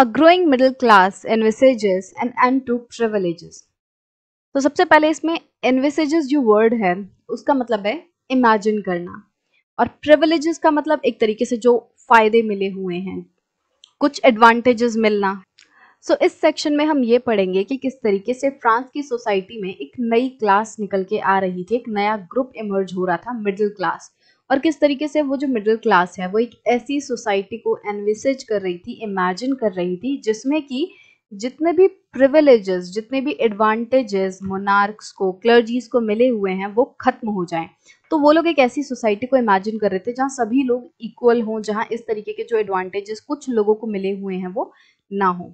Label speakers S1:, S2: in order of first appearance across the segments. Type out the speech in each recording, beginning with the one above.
S1: A growing middle class envisages an end to privileges. तो सबसे पहले इसमें एनविसेजेस जो वर्ड है उसका मतलब है इमेजिन करना और प्रिवलेजेस का मतलब एक तरीके से जो फायदे मिले हुए हैं कुछ एडवांटेजेस मिलना सो so, इस सेक्शन में हम ये पढ़ेंगे कि किस तरीके से फ्रांस की सोसाइटी में एक नई क्लास निकल के आ रही थी एक नया ग्रुप इमर्ज हो रहा था मिडिल क्लास और किस तरीके से वो जो मिडिल क्लास है वो एक ऐसी सोसाइटी को एनविसेज कर रही थी इमेजिन कर रही थी जिसमें कि जितने भी प्रिविलेजेस जितने भी एडवांटेजेस मोनार्क्स को क्लर्जीज को मिले हुए हैं वो खत्म हो जाएं तो वो लोग एक ऐसी सोसाइटी को इमेजिन कर रहे थे जहाँ सभी लोग इक्वल हों जहाँ इस तरीके के जो एडवांटेजेस कुछ लोगों को मिले हुए हैं वो ना हो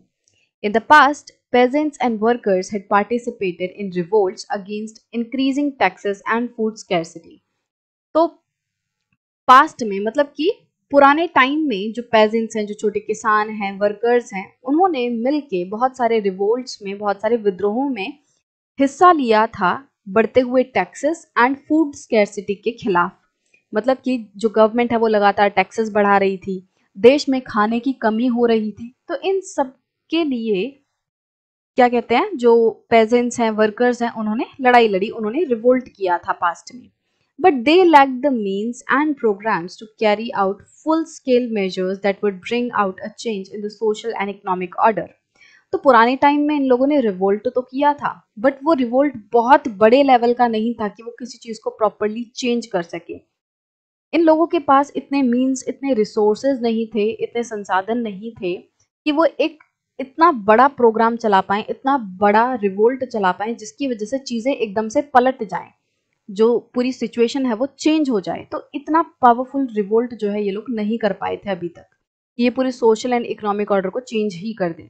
S1: in the past peasants and workers had participated in revolt against increasing taxes and food scarcity तो पास्ट में मतलब कि पुराने टाइम में जो पेजेंट्स हैं जो छोटे किसान हैं वर्कर्स हैं उन्होंने मिल के बहुत सारे रिवोल्ट्स में बहुत सारे विद्रोहों में हिस्सा लिया था बढ़ते हुए टैक्सेस एंड फूड स्केरसिटी के खिलाफ मतलब कि जो गवर्नमेंट है वो लगातार टैक्सेस बढ़ा रही थी देश में खाने की कमी हो रही थी तो इन सब के लिए क्या कहते हैं जो पेजेंट्स हैं वर्कर्स हैं उन्होंने लड़ाई लड़ी उन्होंने रिवोल्ट किया था पास्ट में but they lacked the means and programs to carry out full scale measures that would bring out a change in the social and economic order. तो पुराने टाइम में इन लोगों ने रिवोल्ट तो किया था बट वो रिवोल्ट बहुत बड़े लेवल का नहीं था कि वो किसी चीज़ को प्रॉपरली चेंज कर सके इन लोगों के पास इतने मीन्स इतने रिसोर्सेज नहीं थे इतने संसाधन नहीं थे कि वो एक इतना बड़ा प्रोग्राम चला पाए इतना बड़ा रिवोल्ट चला पाए जिसकी वजह से चीज़ें एकदम से पलट जाएं जो पूरी सिचुएशन है वो चेंज हो जाए तो इतना पावरफुल रिवोल्ट जो है ये लोग नहीं कर पाए थे अभी तक ये पूरे सोशल एंड इकोनॉमिक ऑर्डर को चेंज ही कर दें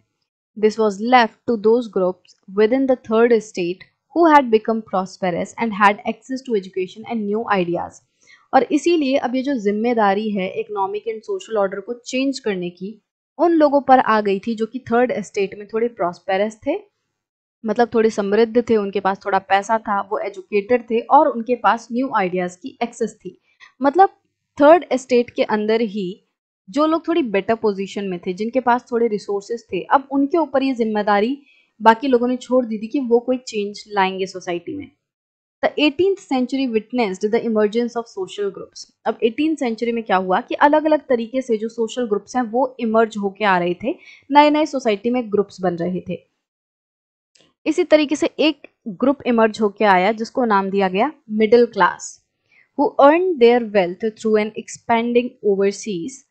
S1: दिस वॉज लेफ्ट टू दो groups within the third state who had become prosperous and had access to education and new ideas और इसीलिए अब ये जो जिम्मेदारी है इकोनॉमिक एंड सोशल ऑर्डर को चेंज करने की उन लोगों पर आ गई थी जो कि थर्ड स्टेट में थोड़े प्रॉस्पेरस थे मतलब थोड़े समृद्ध थे उनके पास थोड़ा पैसा था वो एजुकेटेड थे और उनके पास न्यू आइडियाज़ की एक्सेस थी मतलब थर्ड एस्टेट के अंदर ही जो लोग थोड़ी बेटर पोजीशन में थे जिनके पास थोड़े रिसोर्सेज थे अब उनके ऊपर ये जिम्मेदारी बाकी लोगों ने छोड़ दी थी कि वो कोई चेंज लाएंगे सोसाइटी में the eighteen century witnessed the emergence of social groups अब एटीन सेंचुरी में क्या हुआ कि अलग अलग तरीके से जो सोशल ग्रुप्स हैं वो इमर्ज होके आ रहे थे नए नए सोसाइटी में ग्रुप्स बन रहे थे इसी तरीके से एक ग्रुप इमर्ज होकर आया जिसको नाम दिया गया middle class who earn their wealth through an expanding overseas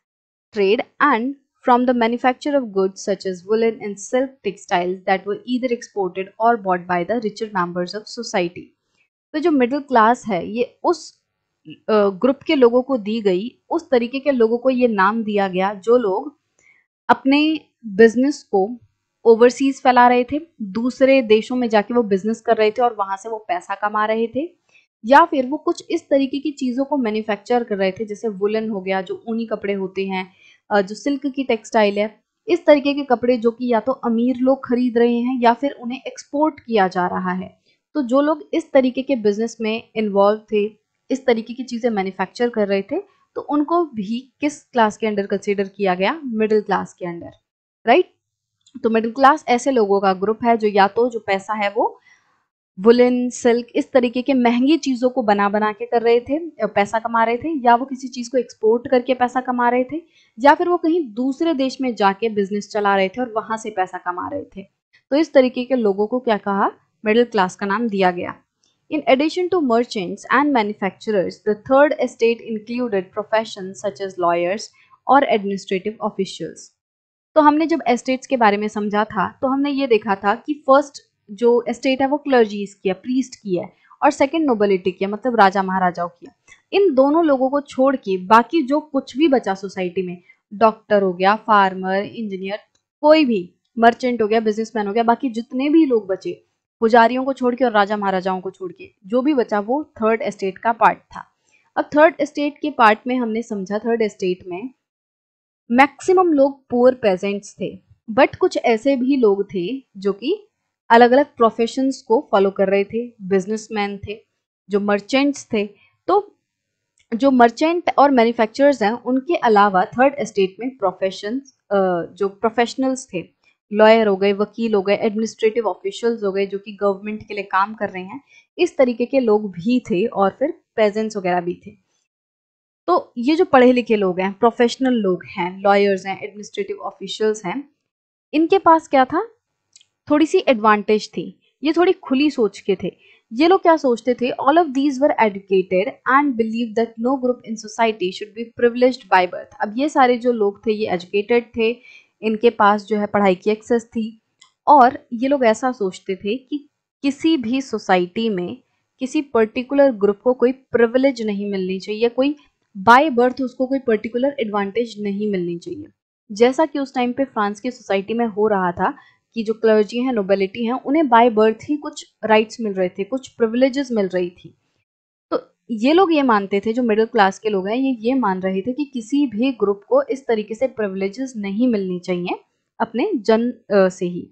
S1: trade and from the manufacture of goods such as woollen and silk textiles that were either exported और bought by the richer members of society तो जो middle class है ये उस group के लोगों को दी गई उस तरीके के लोगों को ये नाम दिया गया जो लोग अपने बिजनेस को ओवरसीज फैला रहे थे दूसरे देशों में जाके वो बिजनेस कर रहे थे और वहां से वो पैसा कमा रहे थे या फिर वो कुछ इस तरीके की चीज़ों को मैन्युफैक्चर कर रहे थे जैसे वुलन हो गया जो ऊनी कपड़े होते हैं जो सिल्क की टेक्सटाइल है इस तरीके के कपड़े जो कि या तो अमीर लोग खरीद रहे हैं या फिर उन्हें एक्सपोर्ट किया जा रहा है तो जो लोग इस तरीके के बिजनेस में इन्वॉल्व थे इस तरीके की चीज़ें मैन्युफैक्चर कर रहे थे तो उनको भी किस क्लास के अंडर कंसिडर किया गया मिडिल क्लास के अंडर राइट तो मिडिल क्लास ऐसे लोगों का ग्रुप है जो या तो जो पैसा है वो वुलन सिल्क इस तरीके के महंगी चीज़ों को बना बना के कर रहे थे पैसा कमा रहे थे या वो किसी चीज़ को एक्सपोर्ट करके पैसा कमा रहे थे या फिर वो कहीं दूसरे देश में जाके बिजनेस चला रहे थे और वहां से पैसा कमा रहे थे तो इस तरीके के लोगों को क्या कहा मिडिल क्लास का नाम दिया गया in addition to merchants and manufacture the third estate included profession such as lawyers और एडमिनिस्ट्रेटिव ऑफिशियल्स तो हमने जब एस्टेट्स के बारे में समझा था तो हमने ये देखा था कि फर्स्ट जो एस्टेट है वो क्लर्जीज की है प्रीस्ट की है और सेकंड नोबेलिटी की है मतलब राजा महाराजाओं की है इन दोनों लोगों को छोड़ के बाकी जो कुछ भी बचा सोसाइटी में डॉक्टर हो गया फार्मर इंजीनियर कोई भी मर्चेंट हो गया बिजनेसमैन हो गया बाकी जितने भी लोग बचे पुजारियों को छोड़ के और राजा महाराजाओं को छोड़ के जो भी बचा वो थर्ड एस्टेट का पार्ट था अब थर्ड एस्टेट के पार्ट में हमने समझा थर्ड एस्टेट में मैक्सिमम लोग पुअर पेजेंट्स थे बट कुछ ऐसे भी लोग थे जो कि अलग अलग प्रोफेशंस को फॉलो कर रहे थे बिजनेसमैन थे जो मर्चेंट्स थे तो जो मर्चेंट और मैन्युफैक्चरर्स हैं उनके अलावा थर्ड एस्टेट में प्रोफेशन जो प्रोफेशनल्स थे लॉयर हो गए वकील हो गए एडमिनिस्ट्रेटिव ऑफिशियल्स हो गए जो कि गवर्नमेंट के लिए काम कर रहे हैं इस तरीके के लोग भी थे और फिर पेजेंट्स वगैरह भी थे तो ये जो पढ़े लिखे लोग हैं प्रोफेशनल लोग हैं लॉयर्स हैं एडमिनिस्ट्रेटिव ऑफिशियल्स हैं इनके पास क्या था थोड़ी सी एडवांटेज थी ये थोड़ी खुली सोच के थे ये लोग क्या सोचते थे all of these were educated and believe that no group in society should be privilege by birth अब ये सारे जो लोग थे ये एजुकेटेड थे इनके पास जो है पढ़ाई की एक्सेस थी और ये लोग ऐसा सोचते थे कि किसी भी सोसाइटी में किसी पर्टिकुलर ग्रुप को कोई प्रिविलेज नहीं मिलनी चाहिए कोई बाय बर्थ उसको कोई पर्टिकुलर एडवांटेज नहीं मिलनी चाहिए जैसा कि उस टाइम पे फ्रांस की सोसाइटी में हो रहा था कि जो क्लर्जी हैं नोबेलिटी हैं उन्हें बाय बर्थ ही कुछ राइट्स मिल रहे थे कुछ प्रिविलेजेस मिल रही थी तो ये लोग ये मानते थे जो मिडिल क्लास के लोग हैं ये ये मान रहे थे कि किसी भी ग्रुप को इस तरीके से प्रिविलेजेस नहीं मिलनी चाहिए अपने जन से ही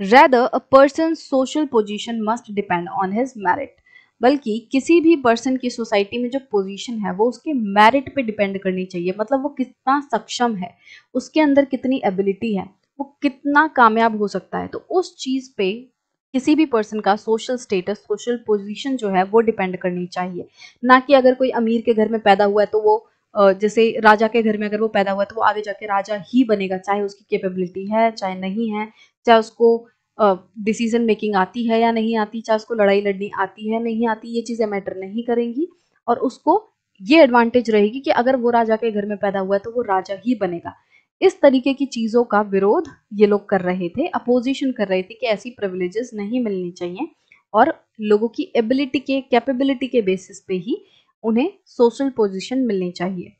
S1: rather a person social position must depend on his merit बल्कि किसी भी पर्सन की सोसाइटी में जो पोजीशन है वो उसके मेरिट पे डिपेंड करनी चाहिए मतलब वो कितना सक्षम है उसके अंदर कितनी एबिलिटी है वो कितना कामयाब हो सकता है तो उस चीज़ पे किसी भी पर्सन का सोशल स्टेटस सोशल पोजीशन जो है वो डिपेंड करनी चाहिए ना कि अगर कोई अमीर के घर में पैदा हुआ है तो वो जैसे राजा के घर में अगर वो पैदा हुआ है तो वो आगे जाके राजा ही बनेगा चाहे उसकी कैपेबिलिटी है चाहे नहीं है चाहे उसको डिसीजन मेकिंग आती है या नहीं आती चाहे उसको लड़ाई लड़नी आती है नहीं आती ये चीज़ें मैटर नहीं करेंगी और उसको ये एडवांटेज रहेगी कि अगर वो राजा के घर में पैदा हुआ है तो वो राजा ही बनेगा इस तरीके की चीज़ों का विरोध ये लोग कर रहे थे अपोजिशन कर रहे थे कि ऐसी प्रिविलेजेस नहीं मिलनी चाहिए और लोगों की एबिलिटी के कैपेबिलिटी के बेसिस पे ही उन्हें सोशल पोजिशन मिलनी चाहिए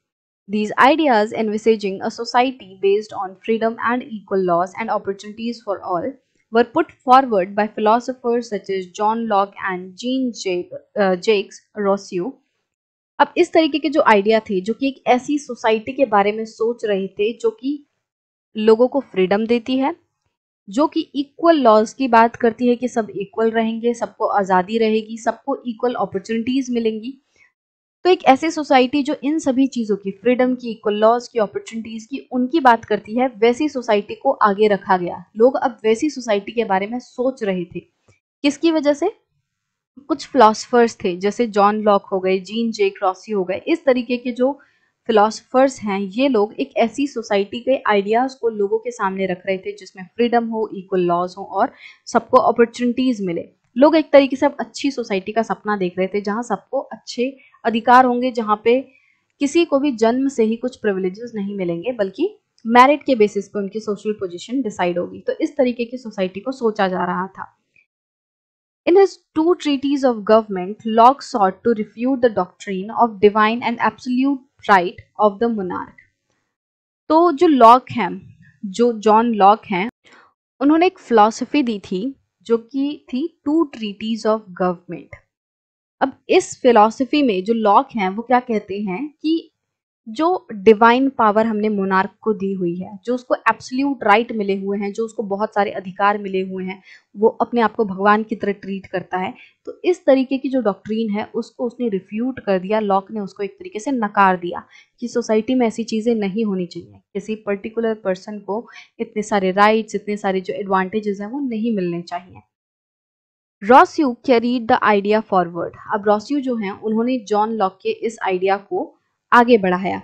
S1: these ideas envisaging a society based on freedom and equal laws and opportunities for all were put forward by philosophers such as John Locke and Jean Jacques uh, Rousseau. अब इस तरीके के जो idea थे जो कि एक ऐसी सोसाइटी के बारे में सोच रहे थे जो कि लोगों को फ्रीडम देती है जो कि इक्वल लॉज की बात करती है कि सब इक्वल रहेंगे सबको आज़ादी रहेगी सबको इक्वल अपॉर्चुनिटीज़ मिलेंगी तो एक ऐसी सोसाइटी जो इन सभी चीज़ों की फ्रीडम की इक्वल लॉज की अपॉर्चुनिटीज़ की उनकी बात करती है वैसी सोसाइटी को आगे रखा गया लोग अब वैसी सोसाइटी के बारे में सोच रहे थे किसकी वजह से कुछ फिलासफर्स थे जैसे जॉन लॉक हो गए जीन जे क्रॉसी हो गए इस तरीके के जो फिलासफर्स हैं ये लोग एक ऐसी सोसाइटी के आइडियाज़ को लोगों के सामने रख रहे थे जिसमें फ्रीडम हो इक्वल लॉज हो और सबको अपॉर्चुनिटीज़ मिले लोग एक तरीके से अब अच्छी सोसाइटी का सपना देख रहे थे जहाँ सबको अच्छे अधिकार होंगे जहां पे किसी को भी जन्म से ही कुछ प्रिविलेजेस नहीं मिलेंगे बल्कि मेरिट के बेसिस पे उनकी सोशल पोजीशन डिसाइड होगी तो इस तरीके की सोसाइटी को सोचा जा रहा था in his two treatises of government Locke sought to refute the doctrine of divine and absolute right of the monarch तो जो लॉक है जो जॉन लॉक हैं उन्होंने एक फिलोसफी दी थी जो कि थी टू ट्रीटीज ऑफ गवर्नमेंट अब इस फिलॉसफी में जो लॉक हैं वो क्या कहते हैं कि जो डिवाइन पावर हमने मोनार्क को दी हुई है जो उसको एब्सोल्यूट राइट right मिले हुए हैं जो उसको बहुत सारे अधिकार मिले हुए हैं वो अपने आप को भगवान की तरह ट्रीट करता है तो इस तरीके की जो डॉक्ट्रीन है उसको उसने रिफ्यूट कर दिया लॉक ने उसको एक तरीके से नकार दिया कि सोसाइटी में ऐसी चीज़ें नहीं होनी चाहिए किसी पर्टिकुलर पर्सन को इतने सारे राइट्स इतने सारे जो एडवांटेजेस हैं वो नहीं मिलने चाहिए Rousseau carried the idea forward अब रॉस्यू जो है उन्होंने जॉन लॉक के इस आइडिया को आगे बढ़ाया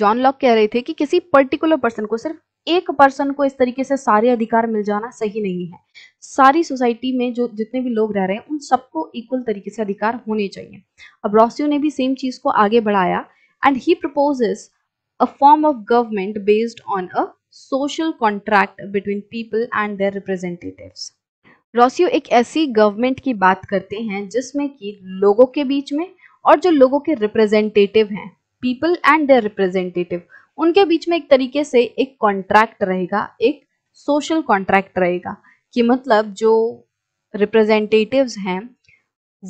S1: जॉन लॉक कह रहे थे कि किसी पर्टिकुलर पर्सन को सिर्फ एक पर्सन को इस तरीके से सारे अधिकार मिल जाना सही नहीं है सारी सोसाइटी में जो जितने भी लोग रह रहे हैं उन सबको इक्वल तरीके से अधिकार होने चाहिए अब रॉसियो ने भी सेम चीज को आगे बढ़ाया and he proposes a form of government based on a social contract between people and their representatives Rousseau एक ऐसी गवर्नमेंट की बात करते हैं जिसमें कि लोगों के बीच में और जो लोगों के रिप्रेजेंटेटिव हैं पीपल एंड देयर रिप्रेजेंटेटिव उनके बीच में एक तरीके से एक कॉन्ट्रैक्ट रहेगा एक सोशल कॉन्ट्रैक्ट रहेगा कि मतलब जो रिप्रेजेंटेटिव्स हैं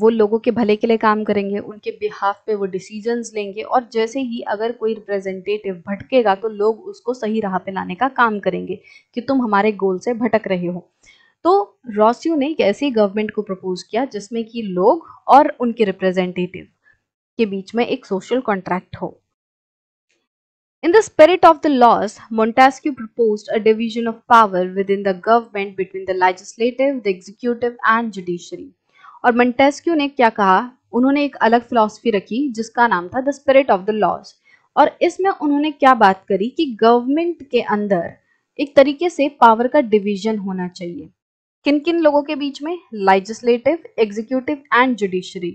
S1: वो लोगों के भले के लिए काम करेंगे उनके बिहाफ पे वो डिसीजंस लेंगे और जैसे ही अगर कोई रिप्रेजेंटेटिव भटकेगा तो लोग उसको सही राह पे लाने का काम करेंगे कि तुम हमारे गोल से भटक रहे हो तो रॉस्यू ने एक ऐसी गवर्नमेंट को प्रपोज किया जिसमें कि लोग और उनके रिप्रेजेंटेटिव के बीच में एक सोशल कॉन्ट्रैक्ट हो the spirit of the laws Montesquieu propose a a of power within the government between the legislative the executive and judiciary और मोन्टेस्क्यू ने क्या कहा उन्होंने एक अलग फिलोसफी रखी जिसका नाम था the spirit of the laws और इसमें उन्होंने क्या बात करी कि गवर्नमेंट के अंदर एक तरीके से पावर का डिवीजन होना चाहिए किन किन लोगों के बीच में लेजिस्लेटिव एग्जीक्यूटिव एंड जुडिशरी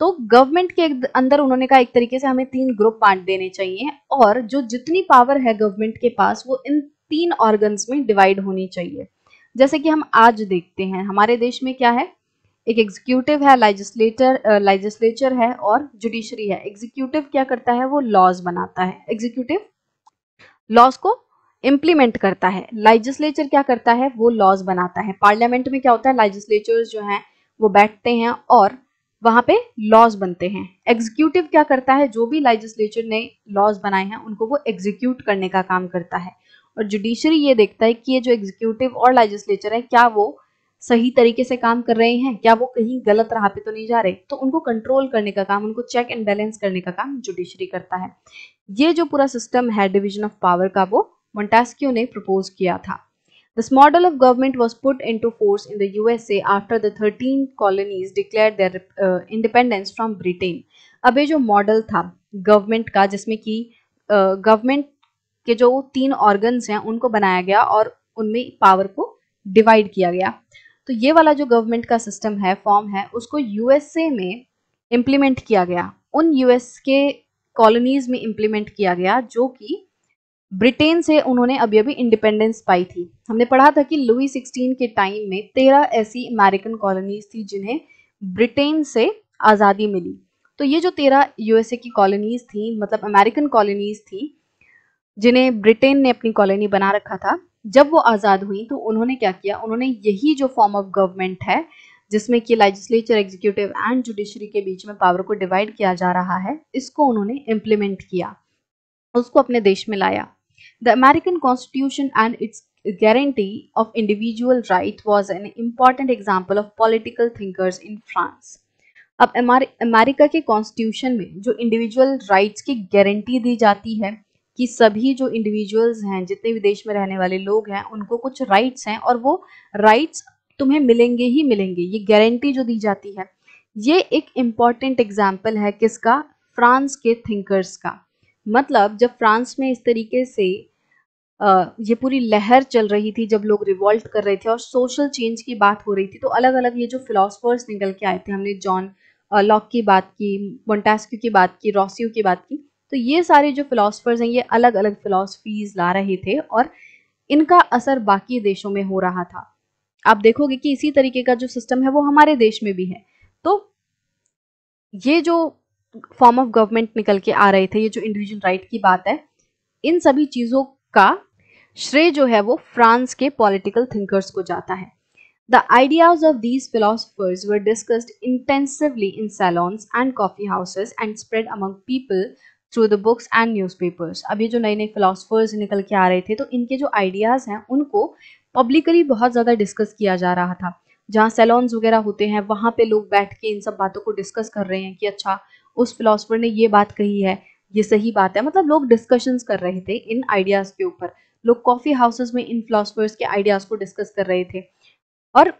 S1: तो गवर्नमेंट के अंदर उन्होंने कहा एक तरीके से हमें तीन ग्रुप बांट देने चाहिए और जो जितनी पावर है गवर्नमेंट के पास वो इन तीन ऑर्गन्स में डिवाइड होनी चाहिए जैसे कि हम आज देखते हैं हमारे देश में क्या है एक एग्जीक्यूटिव है लाइजिस्लेटर लाइजिस्लेचर है और जुडिशरी है एग्जीक्यूटिव क्या करता है वो लॉज बनाता है एग्जीक्यूटिव लॉज को इम्प्लीमेंट करता है लाइजिस्लेचर क्या करता है वो लॉज बनाता है पार्लियामेंट में क्या होता है लाइजिस्लेचर्स जो है वो बैठते हैं और वहां पे लॉज बनते हैं एग्जीक्यूटिव क्या करता है जो भी लाइजिस्लेचर ने लॉज बनाए हैं उनको वो एग्जीक्यूट करने का काम करता है और जुडिशरी ये देखता है कि ये जो एग्जीक्यूटिव और लाइजिस्लेचर है क्या वो सही तरीके से काम कर रहे हैं क्या वो कहीं गलत राह पे तो नहीं जा रहे तो उनको कंट्रोल करने का काम उनको चेक एंड बैलेंस करने का काम जुडिशरी करता है ये जो पूरा सिस्टम है डिविजन ऑफ पावर का वो Montesquieu ने प्रपोज किया था this model of government was put into force in the USA after the 13 colonies declared their uh, independence from अब ये जो मॉडल था गवर्नमेंट का जिसमें कि गवर्नमेंट uh, के जो तीन ऑर्गन्स हैं उनको बनाया गया और उनमें पावर को डिवाइड किया गया तो ये वाला जो गवर्नमेंट का सिस्टम है फॉर्म है उसको यूएसए में इम्प्लीमेंट किया गया उन यूएस के कॉलोनीज में इम्प्लीमेंट किया गया जो कि ब्रिटेन से उन्होंने अभी अभी इंडिपेंडेंस पाई थी हमने पढ़ा था कि लुई सिक्सटीन के टाइम में तेरह ऐसी अमेरिकन कॉलोनीज थी जिन्हें ब्रिटेन से आज़ादी मिली तो ये जो तेरह यूएसए की कॉलोनीज थी मतलब अमेरिकन कॉलोनीज थी जिन्हें ब्रिटेन ने अपनी कॉलोनी बना रखा था जब वो आज़ाद हुई तो उन्होंने क्या किया उन्होंने यही जो फॉर्म ऑफ गवर्नमेंट है जिसमें कि लेजिस्लेचर एग्जीक्यूटिव एंड जुडिशरी के बीच में पावर को डिवाइड किया जा रहा है इसको उन्होंने इम्प्लीमेंट किया उसको अपने देश में लाया The American Constitution and its guarantee of individual right was an important example of political thinkers in France. अब अमेरिका के कॉन्स्टिट्यूशन में जो इंडिविजुअल राइट्स की गारंटी दी जाती है कि सभी जो इंडिविजुअल्स हैं जितने विदेश में रहने वाले लोग हैं उनको कुछ राइट्स हैं और वो राइट्स तुम्हें मिलेंगे ही मिलेंगे ये गारंटी जो दी जाती है ये एक इम्पॉर्टेंट एग्जाम्पल है किसका फ्रांस के थिंकर्स का मतलब जब फ्रांस में इस तरीके से ये पूरी लहर चल रही थी जब लोग रिवॉल्ट कर रहे थे और सोशल चेंज की बात हो रही थी तो अलग अलग ये जो फिलोसफर्स निकल के आए थे हमने जॉन लॉक की बात की मोन्टेस्क्यू की बात की रॉसियो की बात की तो ये सारे जो फिलोसफर्स हैं ये अलग अलग फिलोसफीज ला रहे थे और इनका असर बाकी देशों में हो रहा था आप देखोगे कि इसी तरीके का जो सिस्टम है वो हमारे देश में भी है तो ये जो फॉर्म ऑफ गवर्नमेंट निकल के आ रहे थे ये जो इंडिविजुअल राइट की बात है इन सभी चीज़ों का श्रेय जो है वो फ्रांस के पॉलिटिकल थिंकर्स को जाता है the ideas of these philosophers were discussed intensively in salons and coffee houses and spread among people through the books and newspapers अभी जो नए नए फिलोसफर्स निकल के आ रहे थे तो इनके जो आइडियाज़ हैं उनको पब्लिकली बहुत ज़्यादा डिस्कस किया जा रहा था जहाँ सैलॉन्स वगैरह होते हैं वहाँ पे लोग बैठ के इन सब बातों को डिस्कस कर रहे हैं कि अच्छा उस फिलोसफर ने ये बात कही है ये सही बात है मतलब लोग डिस्कशंस कर रहे थे इन आइडियाज के ऊपर लोग कॉफी हाउसेस में इन फिलोसफर्स के आइडियाज को डिस्कस कर रहे थे और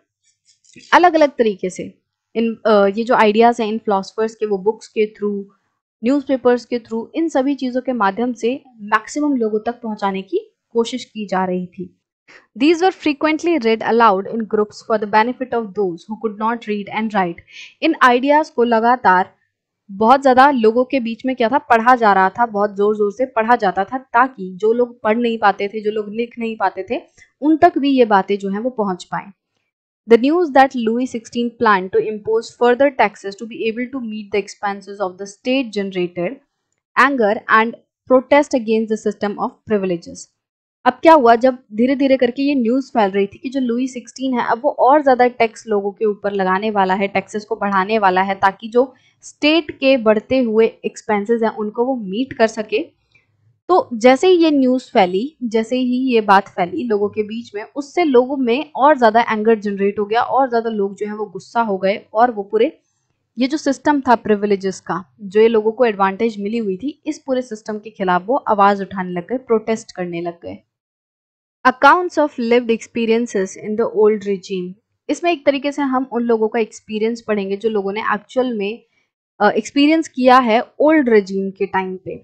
S1: अलग अलग तरीके से इन ये जो आइडियाज हैं इन फिलोसफर्स के वो बुक्स के थ्रू न्यूज़पेपर्स के थ्रू इन सभी चीज़ों के माध्यम से मैक्सिमम लोगों तक पहुंचाने की कोशिश की जा रही थी These were frequently read aloud in groups for the benefit of those who could not read and write. In ideas को लगातार बहुत ज्यादा लोगों के बीच में क्या था पढ़ा जा रहा था बहुत जोर जोर से पढ़ा जाता था ताकि जो लोग पढ़ नहीं पाते थे जो लोग लिख नहीं पाते थे उन तक भी ये बातें जो है वो पहुंच पाए the news that Louis sixteen plan to impose further taxes to be able to meet the expenses of the state generated anger and protest against the system of privileges. अब क्या हुआ जब धीरे धीरे करके ये न्यूज़ फैल रही थी कि जो लुई सिक्सटीन है अब वो और ज़्यादा टैक्स लोगों के ऊपर लगाने वाला है टैक्सेस को बढ़ाने वाला है ताकि जो स्टेट के बढ़ते हुए एक्सपेंसेस हैं उनको वो मीट कर सके तो जैसे ही ये न्यूज़ फैली जैसे ही ये बात फैली लोगों के बीच में उससे लोगों में और ज़्यादा एंगर जनरेट हो गया और ज़्यादा लोग जो हैं वो गुस्सा हो गए और वो पूरे ये जो सिस्टम था प्रिविलेजेस का जो ये लोगों को एडवांटेज मिली हुई थी इस पूरे सिस्टम के खिलाफ वो आवाज़ उठाने लग गए प्रोटेस्ट करने लग गए accounts of lived experiences in the old regime इसमें एक तरीके से हम उन लोगों का एक्सपीरियंस पढ़ेंगे जो लोगों ने एक्चुअल में एक्सपीरियंस किया है ओल्ड रजीम के टाइम पे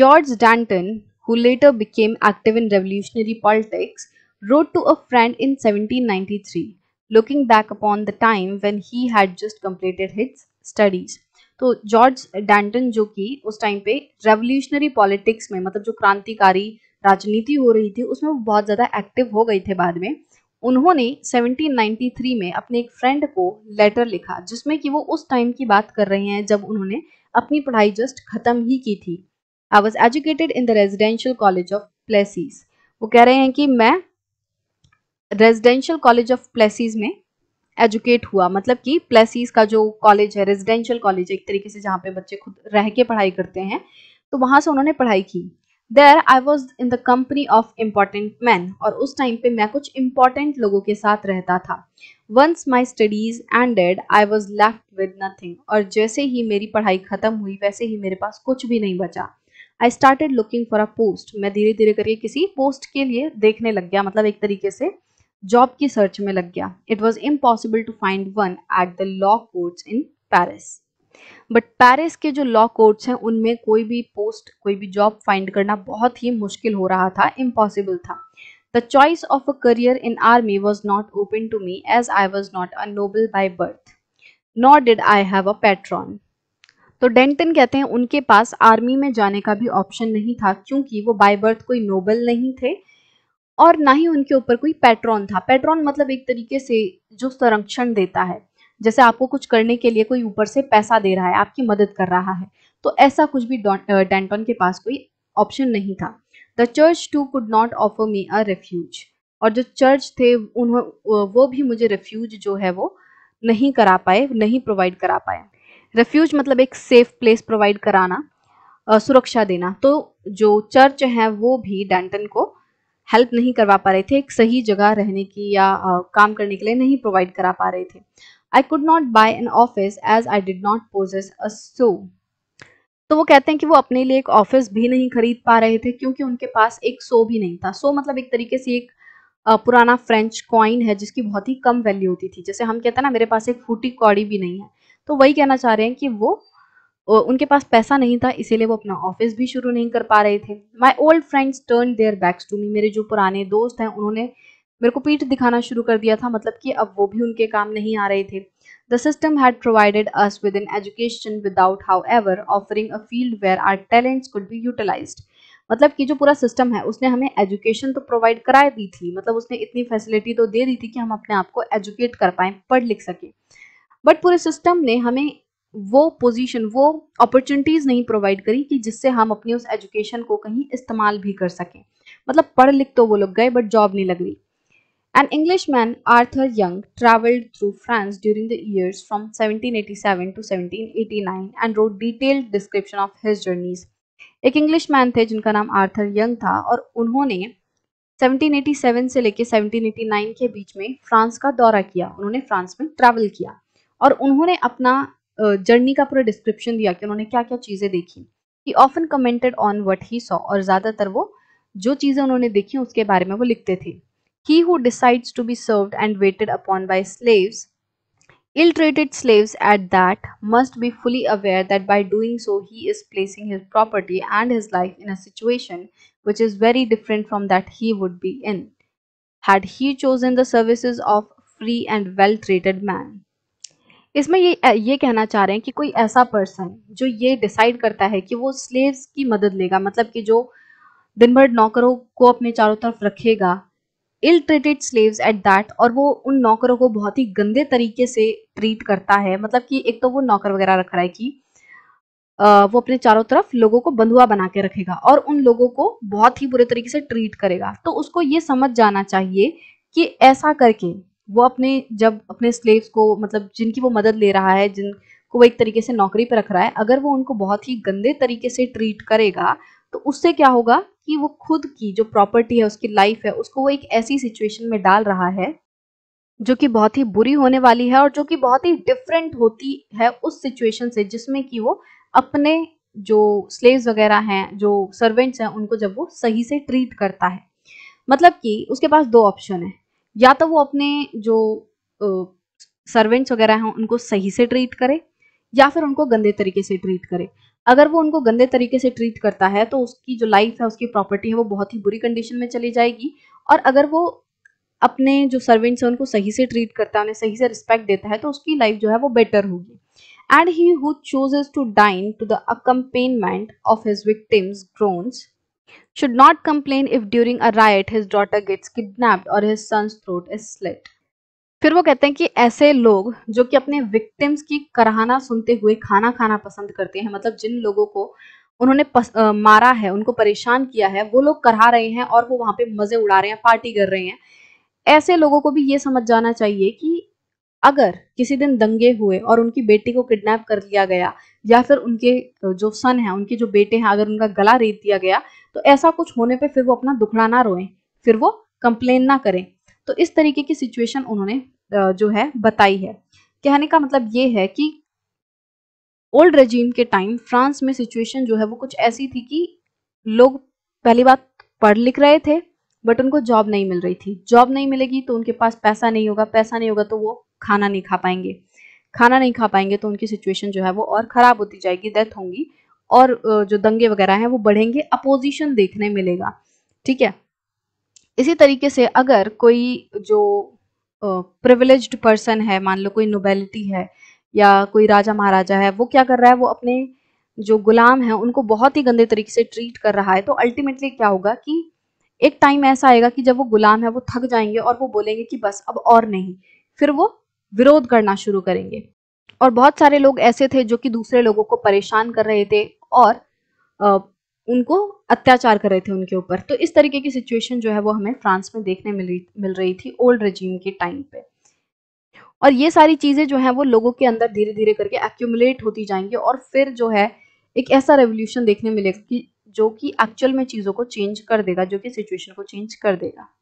S1: George Danton who later became active in revolutionary politics wrote to a friend इन 1793 looking back upon the time when he had just completed his studies तो जॉर्ज डैंटन जो कि उस टाइम पे रेवोल्यूशनरी पॉलिटिक्स में मतलब जो क्रांतिकारी राजनीति हो रही थी उसमें बहुत ज्यादा एक्टिव हो गई थे बाद में उन्होंने 1793 में अपने एक फ्रेंड को लेटर लिखा जिसमें कि वो उस टाइम की बात कर रहे हैं जब उन्होंने अपनी पढ़ाई जस्ट खत्म ही की थी I was educated in the residential college of Plessis वो कह रहे हैं कि मैं रेजिडेंशियल कॉलेज ऑफ प्लेसिस में एजुकेट हुआ मतलब कि प्लेसिस का जो कॉलेज है रेजिडेंशियल कॉलेज एक तरीके से जहाँ पे बच्चे खुद रह के पढ़ाई करते हैं तो वहाँ से उन्होंने पढ़ाई की there I was in the company of important man और उस टाइम पे मैं कुछ इम्पॉर्टेंट लोगों के साथ रहता था once my studies ended I was left with nothing और जैसे ही मेरी पढ़ाई खत्म हुई वैसे ही मेरे पास कुछ भी नहीं बचा I started looking for a post मैं धीरे धीरे करके किसी पोस्ट के लिए देखने लग गया मतलब एक तरीके से जॉब की सर्च में लग गया it was impossible to find one at the law court in Paris but Paris के जो लॉ कोर्ट्स हैं उनमें कोई भी पोस्ट कोई भी जॉब फाइंड करना बहुत ही मुश्किल हो रहा था इम्पॉसिबल था the choice of a career in army was not open to me as I was not a noble by birth not did I have a patron तो डेंटन कहते हैं उनके पास आर्मी में जाने का भी ऑप्शन नहीं था क्योंकि वो बाय बर्थ कोई नोबल नहीं थे और ना ही उनके ऊपर कोई पैट्रॉन था पैट्रॉन मतलब एक तरीके से जो संरक्षण देता है जैसे आपको कुछ करने के लिए कोई ऊपर से पैसा दे रहा है आपकी मदद कर रहा है तो ऐसा कुछ भी डेंटन के पास कोई ऑप्शन नहीं था the church too could not offer me a refuge और जो चर्च थे उन्होंने वो भी मुझे रेफ्यूज जो है वो नहीं करा पाए नहीं प्रोवाइड करा पाए रेफ्यूज मतलब एक सेफ प्लेस प्रोवाइड कराना सुरक्षा देना तो जो चर्च है वो भी डेंटन को हेल्प नहीं करवा पा रहे थे एक सही जगह रहने की या आ, काम करने के लिए नहीं प्रोवाइड करा पा रहे थे I could not buy an office as I did not possess a sou तो वो कहते हैं कि वो अपने लिए एक ऑफिस भी नहीं खरीद पा रहे थे क्योंकि उनके पास एक सो भी नहीं था सो मतलब एक तरीके से एक पुराना फ्रेंच कॉइन है जिसकी बहुत ही कम वैल्यू होती थी जैसे हम कहते हैं ना मेरे पास एक फूटी कौड़ी भी नहीं है तो वही कहना चाह रहे हैं कि वो उनके पास पैसा नहीं था इसीलिए वो अपना ऑफिस भी शुरू नहीं कर पा रहे थे my old friends turn their backs to me मेरे जो पुराने दोस्त हैं उन्होंने मेरे को पीठ दिखाना शुरू कर दिया था मतलब कि अब वो भी उनके काम नहीं आ रहे थे the system had provided us with in education without however offering a field where our talents could be utilise मतलब कि जो पूरा सिस्टम है उसने हमें एजुकेशन तो प्रोवाइड कराए दी थी मतलब उसने इतनी फैसिलिटी तो दे दी थी कि हम अपने आप को एजुकेट कर पाए पढ़ लिख सके बट पूरे सिस्टम ने हमें वो पोजीशन वो अपॉर्चुनिटीज़ नहीं प्रोवाइड करी कि जिससे हम अपनी उस एजुकेशन को कहीं इस्तेमाल भी कर सकें मतलब पढ़ लिख तो वो लोग गए बट जॉब नहीं लग रही An Englishman, Arthur Young, travelled through France during the years from 1787 to 1789 and wrote detailed description of his journeys. एक इंग्लिश मैन थे जिनका नाम आर्थर यंग था और उन्होंने 1787 से लेकर 1789 के बीच में फ्रांस का दौरा किया उन्होंने फ्रांस में ट्रैवल किया और उन्होंने अपना जर्नी का पूरा डिस्क्रिप्शन दिया कि उन्होंने क्या क्या चीज़ें देखी he often commented on what he saw और ज़्यादातर वो जो चीज़ें उन्होंने देखी उसके बारे में वो लिखते थे he who decides to be served and waited upon by slaves. Ill treated slaves at that must be fully aware that by doing so he is placing his property and his life in a situation which is very different from that he would be in had he chosen the services of free and well treated man. इसमें ये ये कहना चाह रहे हैं कि कोई ऐसा पर्सन जो ये डिसाइड करता है कि वो स्लेव्स की मदद लेगा मतलब कि जो दिन भर नौकरों को अपने चारों तरफ रखेगा ill treated slave at that और वो उन नौकरों को बहुत ही गंदे तरीके से ट्रीट करता है मतलब कि एक तो वो नौकर वगैरह रख रहा है कि वो अपने चारों तरफ लोगों को बंधुआ बना के रखेगा और उन लोगों को बहुत ही बुरे तरीके से ट्रीट करेगा तो उसको ये समझ जाना चाहिए कि ऐसा करके वो अपने जब अपने स्लेव्स को मतलब जिनकी वो मदद ले रहा है जिनको वो एक तरीके से नौकरी पर रख रहा है अगर वो उनको बहुत ही गंदे तरीके से ट्रीट करेगा तो उससे क्या होगा कि वो खुद की जो प्रॉपर्टी है उसकी लाइफ है उसको वो एक ऐसी सिचुएशन में डाल रहा है जो कि बहुत ही बुरी होने वाली है और जो कि बहुत ही डिफरेंट होती है उस सिचुएशन से जिसमें कि वो अपने जो स्लेव्स वगैरह हैं जो सर्वेंट्स हैं उनको जब वो सही से ट्रीट करता है मतलब कि उसके पास दो ऑप्शन है या तो वो अपने जो सर्वेंट्स वगैरह हैं उनको सही से ट्रीट करे या फिर उनको गंदे तरीके से ट्रीट करे अगर वो उनको गंदे तरीके से ट्रीट करता है तो उसकी जो लाइफ है उसकी प्रॉपर्टी है वो बहुत ही बुरी कंडीशन में चली जाएगी और अगर वो अपने जो सर्वेंट्स हैं उनको सही से ट्रीट करता है उन्हें सही से रिस्पेक्ट देता है तो उसकी लाइफ जो है वो बेटर होगी and he who chooses to dine to the accompaniment of his victims groans should not complain if during a riot his daughter gets kidnapped और his sons throat is slit फिर वो कहते हैं कि ऐसे लोग जो कि अपने विक्टिम्स की करहाना सुनते हुए खाना खाना पसंद करते हैं मतलब जिन लोगों को उन्होंने पस, आ, मारा है उनको परेशान किया है वो लोग करहा रहे हैं और वो वहां पे मजे उड़ा रहे हैं पार्टी कर रहे हैं ऐसे लोगों को भी ये समझ जाना चाहिए कि अगर किसी दिन दंगे हुए और उनकी बेटी को किडनैप कर लिया गया या फिर उनके जो सन है उनके जो बेटे हैं अगर उनका गला रेत दिया गया तो ऐसा कुछ होने पे फिर वो अपना दुखड़ा ना रोएं फिर वो कंप्लेन ना करें तो इस तरीके की सिचुएशन उन्होंने जो है बताई है कहने का मतलब ये है कि ओल्ड रजीम के टाइम फ्रांस में सिचुएशन जो है वो कुछ ऐसी थी कि लोग पहली बात पढ़ लिख रहे थे बट उनको जॉब नहीं मिल रही थी जॉब नहीं मिलेगी तो उनके पास पैसा नहीं होगा पैसा नहीं होगा तो वो खाना नहीं खा पाएंगे खाना नहीं खा पाएंगे तो उनकी सिचुएशन जो है वो और ख़राब होती जाएगी डेथ होंगी और जो दंगे वगैरह हैं वो बढ़ेंगे अपोजिशन देखने मिलेगा ठीक है इसी तरीके से अगर कोई जो प्रिविलेज्ड पर्सन है मान लो कोई नोबेलिटी है या कोई राजा महाराजा है वो क्या कर रहा है वो अपने जो गुलाम है उनको बहुत ही गंदे तरीके से ट्रीट कर रहा है तो अल्टीमेटली क्या होगा कि एक टाइम ऐसा आएगा कि जब वो गुलाम है वो थक जाएंगे और वो बोलेंगे कि बस अब और नहीं फिर वो विरोध करना शुरू करेंगे और बहुत सारे लोग ऐसे थे जो कि दूसरे लोगों को परेशान कर रहे थे और उनको अत्याचार कर रहे थे उनके ऊपर तो इस तरीके की सिचुएशन जो है वो हमें फ्रांस में देखने मिल रही मिल रही थी ओल्ड रजीम के टाइम पे और ये सारी चीज़ें जो है वो लोगों के अंदर धीरे धीरे करके एक्यूमुलेट होती जाएंगी और फिर जो है एक ऐसा रेवोल्यूशन देखने मिलेगा कि जो कि एक्चुअल में चीज़ों को चेंज कर देगा जो कि सिचुएशन को चेंज कर देगा